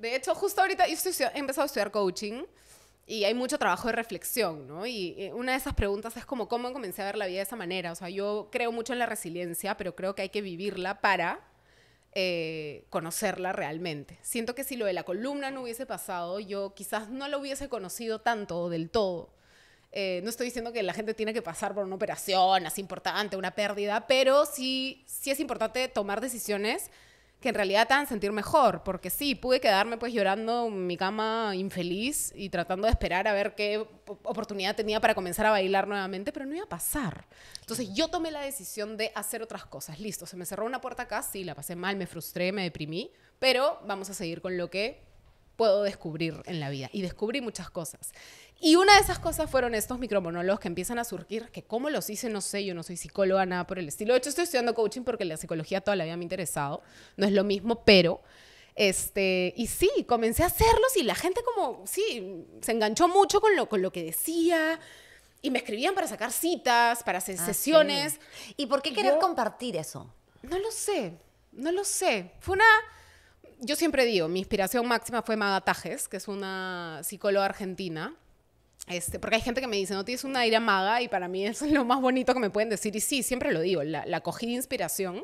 De hecho, justo ahorita yo he empezado a estudiar coaching y hay mucho trabajo de reflexión, ¿no? Y eh, una de esas preguntas es como cómo comencé a ver la vida de esa manera. O sea, yo creo mucho en la resiliencia, pero creo que hay que vivirla para eh, conocerla realmente. Siento que si lo de la columna no hubiese pasado, yo quizás no lo hubiese conocido tanto del todo. Eh, no estoy diciendo que la gente tiene que pasar por una operación así importante, una pérdida, pero sí, sí es importante tomar decisiones que en realidad te sentir mejor, porque sí, pude quedarme pues llorando en mi cama infeliz y tratando de esperar a ver qué oportunidad tenía para comenzar a bailar nuevamente, pero no iba a pasar. Entonces yo tomé la decisión de hacer otras cosas, listo, se me cerró una puerta acá, sí, la pasé mal, me frustré, me deprimí, pero vamos a seguir con lo que puedo descubrir en la vida. Y descubrí muchas cosas. Y una de esas cosas fueron estos micromonólogos que empiezan a surgir, que cómo los hice, no sé, yo no soy psicóloga, nada por el estilo. De hecho, estoy estudiando coaching porque la psicología toda la vida me ha interesado. No es lo mismo, pero... Este, y sí, comencé a hacerlos y la gente como, sí, se enganchó mucho con lo, con lo que decía. Y me escribían para sacar citas, para hacer ah, sesiones. ¿Y por qué querer compartir eso? No lo sé, no lo sé. Fue una yo siempre digo, mi inspiración máxima fue Maga Tajes, que es una psicóloga argentina. Este, porque hay gente que me dice, no tienes una aire maga y para mí eso es lo más bonito que me pueden decir. Y sí, siempre lo digo, la, cogí de inspiración.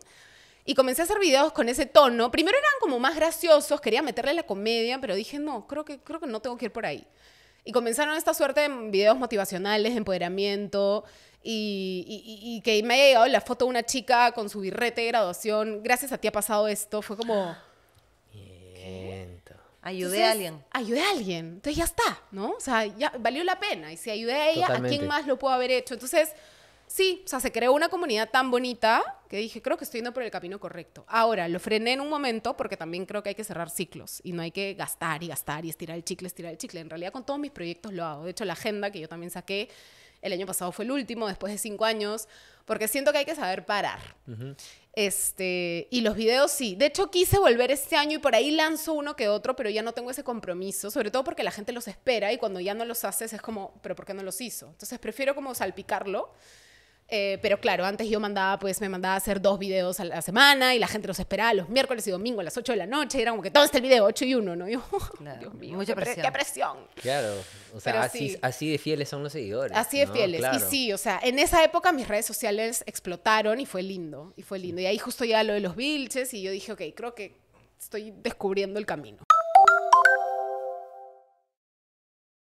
Y comencé a hacer videos con ese tono. Primero eran como más graciosos, quería meterle la comedia, pero dije, no, creo que, creo que no tengo que ir por ahí. Y comenzaron esta suerte de videos motivacionales, empoderamiento, y, que me haya llegado la foto de una chica con su birrete de graduación. Gracias a ti ha pasado esto. Fue como Ayudé a alguien. Ayudé a alguien. Entonces ya está, ¿no? O sea, ya valió la pena. Y si ayudé a ella, ¿a quién más lo puedo haber hecho? Entonces, sí, o sea, se creó una comunidad tan bonita que dije, creo que estoy yendo por el camino correcto. Ahora, lo frené en un momento porque también creo que hay que cerrar ciclos y no hay que gastar y gastar y estirar el chicle, estirar el chicle. En realidad, con todos mis proyectos lo hago. De hecho, la agenda que yo también saqué el año pasado fue el último, después de cinco años, porque siento que hay que saber parar. Este, y los videos sí. De hecho, quise volver este año y por ahí lanzo uno que otro, pero ya no tengo ese compromiso, sobre todo porque la gente los espera y cuando ya no los haces es como, pero ¿por qué no los hizo? Entonces prefiero como salpicarlo eh, pero claro, antes yo mandaba, pues me mandaba a hacer dos videos a la semana y la gente los esperaba los miércoles y domingo a las 8 de la noche y era como que todo está el video, 8 y 1, ¿no? mucha presión. Claro, o sea, así, de fieles son los seguidores. Así de fieles. Y sí, o sea, en esa época mis redes sociales explotaron y fue lindo, y fue lindo. Y ahí justo ya lo de los bilches y yo dije, ok, creo que estoy descubriendo el camino.